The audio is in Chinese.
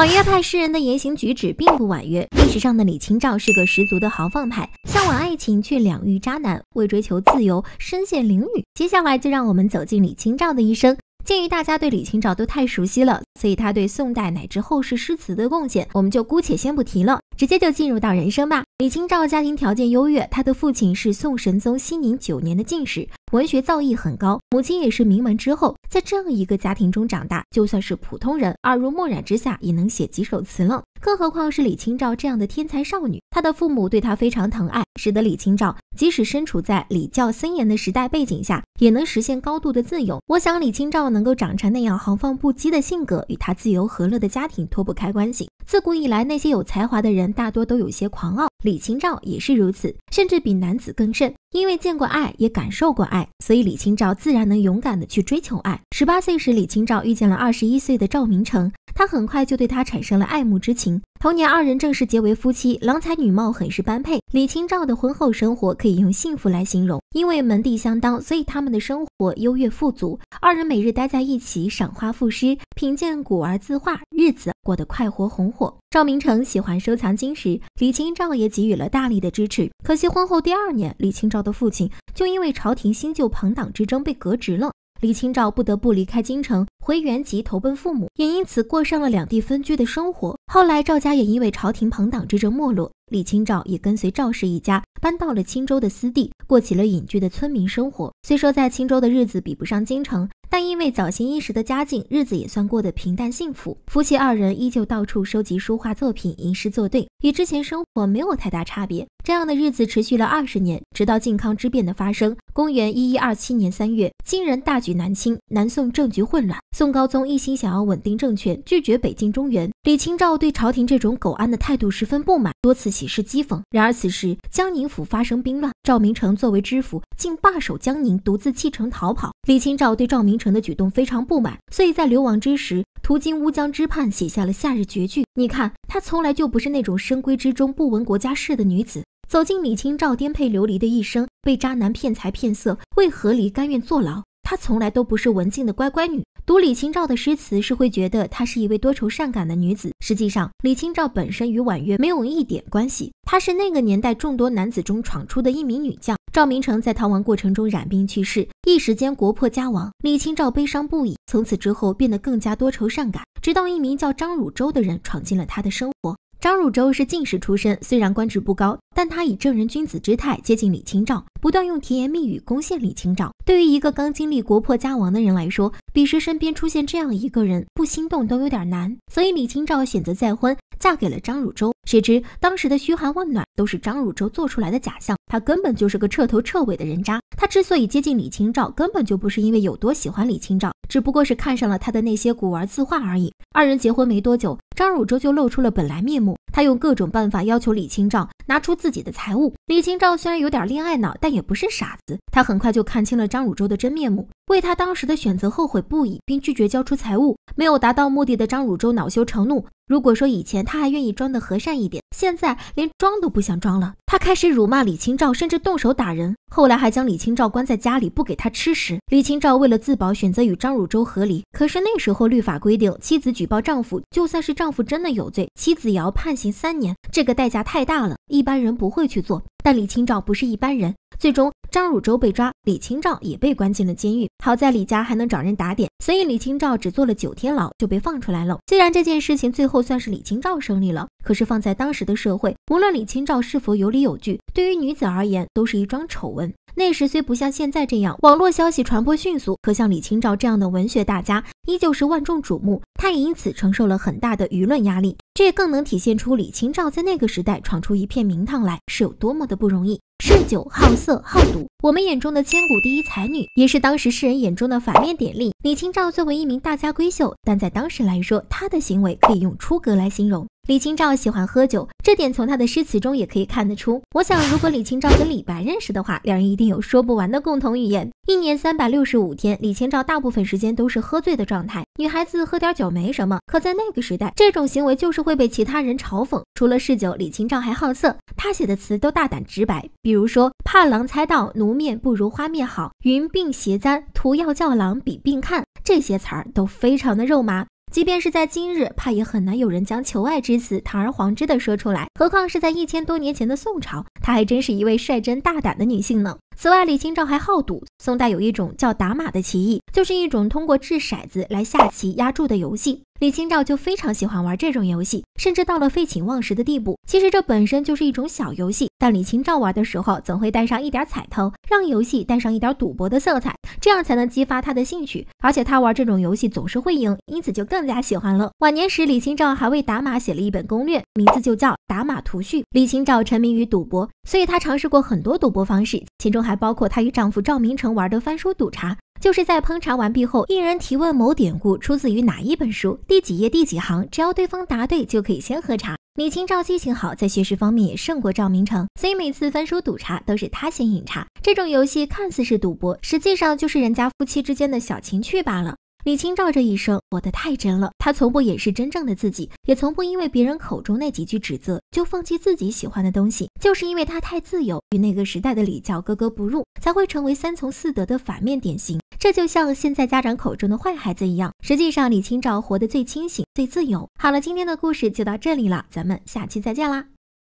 婉约派诗人的言行举止并不婉约，历史上的李清照是个十足的豪放派，向往爱情却两遇渣男，为追求自由身陷囹圄。接下来就让我们走进李清照的一生。鉴于大家对李清照都太熟悉了，所以他对宋代乃至后世诗词的贡献，我们就姑且先不提了。直接就进入到人生吧。李清照家庭条件优越，她的父亲是宋神宗熙宁九年的进士，文学造诣很高；母亲也是名门之后，在这样一个家庭中长大，就算是普通人耳濡目染之下也能写几首词了，更何况是李清照这样的天才少女。她的父母对她非常疼爱，使得李清照即使身处在礼教森严的时代背景下，也能实现高度的自由。我想李清照能够长成那样豪放不羁的性格，与她自由和乐的家庭脱不开关系。自古以来，那些有才华的人。人大多都有些狂傲。李清照也是如此，甚至比男子更甚。因为见过爱，也感受过爱，所以李清照自然能勇敢的去追求爱。十八岁时，李清照遇见了二十一岁的赵明诚，她很快就对他产生了爱慕之情。同年，二人正式结为夫妻，郎才女貌，很是般配。李清照的婚后生活可以用幸福来形容，因为门第相当，所以他们的生活优越富足。二人每日待在一起，赏花赋诗，品鉴古玩字画，日子过得快活红火。赵明诚喜欢收藏金石，李清照也。给予了大力的支持，可惜婚后第二年，李清照的父亲就因为朝廷新旧朋党之争被革职了，李清照不得不离开京城，回原籍投奔父母，也因此过上了两地分居的生活。后来赵家也因为朝廷朋党之争没落，李清照也跟随赵氏一家搬到了青州的私地，过起了隐居的村民生活。虽说在青州的日子比不上京城。但因为早行一时的家境，日子也算过得平淡幸福。夫妻二人依旧到处收集书画作品，吟诗作对，与之前生活没有太大差别。这样的日子持续了二十年，直到靖康之变的发生。公元一一二七年三月，金人大举南侵，南宋政局混乱。宋高宗一心想要稳定政权，拒绝北进中原。李清照对朝廷这种苟安的态度十分不满，多次起事讥讽。然而此时江宁府发生兵乱，赵明诚作为知府，竟罢守江宁，独自弃城逃跑。李清照对赵明程的举动非常不满，所以在流亡之时，途经乌江之畔，写下了《夏日绝句》。你看，她从来就不是那种深闺之中不闻国家事的女子。走进李清照颠沛流离的一生，被渣男骗财骗色，为何离甘愿坐牢，她从来都不是文静的乖乖女。读李清照的诗词，是会觉得她是一位多愁善感的女子。实际上，李清照本身与婉约没有一点关系，她是那个年代众多男子中闯出的一名女将。赵明诚在逃亡过程中染病去世，一时间国破家亡，李清照悲伤不已，从此之后变得更加多愁善感。直到一名叫张汝舟的人闯进了她的生活，张汝舟是进士出身，虽然官职不高，但他以正人君子之态接近李清照，不断用甜言蜜语攻陷李清照。对于一个刚经历国破家亡的人来说，彼时身边出现这样一个人，不心动都有点难。所以李清照选择再婚。嫁给了张汝舟，谁知当时的嘘寒问暖都是张汝舟做出来的假象，他根本就是个彻头彻尾的人渣。他之所以接近李清照，根本就不是因为有多喜欢李清照，只不过是看上了他的那些古玩字画而已。二人结婚没多久。张汝舟就露出了本来面目，他用各种办法要求李清照拿出自己的财物。李清照虽然有点恋爱脑，但也不是傻子，他很快就看清了张汝舟的真面目，为他当时的选择后悔不已，并拒绝交出财物。没有达到目的的张汝舟恼羞成怒，如果说以前他还愿意装的和善一点，现在连装都不想装了，他开始辱骂李清照，甚至动手打人。后来还将李清照关在家里，不给他吃食。李清照为了自保，选择与张汝舟和离。可是那时候律法规定，妻子举报丈夫，就算是丈夫。丈夫真的有罪，妻子也要判刑三年，这个代价太大了，一般人不会去做。但李清照不是一般人，最终张汝舟被抓，李清照也被关进了监狱。好在李家还能找人打点，所以李清照只坐了九天牢就被放出来了。虽然这件事情最后算是李清照胜利了，可是放在当时的社会，无论李清照是否有理有据，对于女子而言都是一桩丑闻。那时虽不像现在这样网络消息传播迅速，可像李清照这样的文学大家依旧是万众瞩目，她也因此承受了很大的舆论压力。这也更能体现出李清照在那个时代闯出一片名堂来是有多么的不容易。嗜酒、好色、好赌，我们眼中的千古第一才女，也是当时世人眼中的反面典例。李清照作为一名大家闺秀，但在当时来说，她的行为可以用出格来形容。李清照喜欢喝酒，这点从她的诗词中也可以看得出。我想，如果李清照跟李白认识的话，两人一定有说不完的共同语言。一年三百六十五天，李清照大部分时间都是喝醉的状态。女孩子喝点酒没什么，可在那个时代，这种行为就是会被其他人嘲讽。除了嗜酒，李清照还好色，她写的词都大胆直白。比如说，怕郎猜到，奴面不如花面好；云鬓斜簪，徒要叫郎比并看。这些词儿都非常的肉麻，即便是在今日，怕也很难有人将求爱之词堂而皇之的说出来，何况是在一千多年前的宋朝，她还真是一位率真大胆的女性呢。此外，李清照还好赌。宋代有一种叫打马的棋艺，就是一种通过掷骰子来下棋押注的游戏。李清照就非常喜欢玩这种游戏，甚至到了废寝忘食的地步。其实这本身就是一种小游戏，但李清照玩的时候总会带上一点彩头，让游戏带上一点赌博的色彩，这样才能激发他的兴趣。而且他玩这种游戏总是会赢，因此就更加喜欢了。晚年时，李清照还为打马写了一本攻略，名字就叫《打马图序》。李清照沉迷于赌博，所以他尝试过很多赌博方式，其中还。还包括她与丈夫赵明诚玩的翻书赌茶，就是在烹茶完毕后，一人提问某典故出自于哪一本书、第几页、第几行，只要对方答对，就可以先喝茶。李清照记性好，在学识方面也胜过赵明诚，所以每次翻书赌茶都是他先饮茶。这种游戏看似是赌博，实际上就是人家夫妻之间的小情趣罢了。李清照这一生活得太真了，她从不掩饰真正的自己，也从不因为别人口中那几句指责就放弃自己喜欢的东西。就是因为她太自由，与那个时代的礼教格格不入，才会成为三从四德的反面典型。这就像现在家长口中的坏孩子一样。实际上，李清照活得最清醒、最自由。好了，今天的故事就到这里了，咱们下期再见啦。